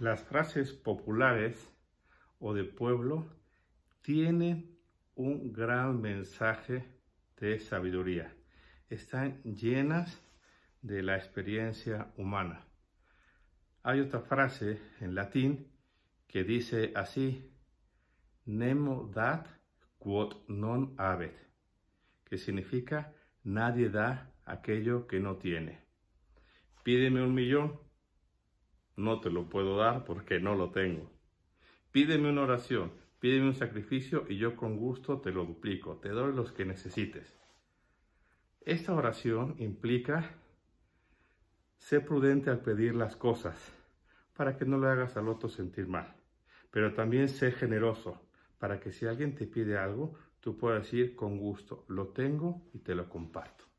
las frases populares o de pueblo tienen un gran mensaje de sabiduría. Están llenas de la experiencia humana. Hay otra frase en latín que dice así, Nemo dat quod non habet, que significa nadie da aquello que no tiene. Pídeme un millón no te lo puedo dar porque no lo tengo. Pídeme una oración, pídeme un sacrificio y yo con gusto te lo duplico, te doy los que necesites. Esta oración implica ser prudente al pedir las cosas para que no le hagas al otro sentir mal, pero también sé generoso para que si alguien te pide algo, tú puedas decir con gusto, lo tengo y te lo comparto.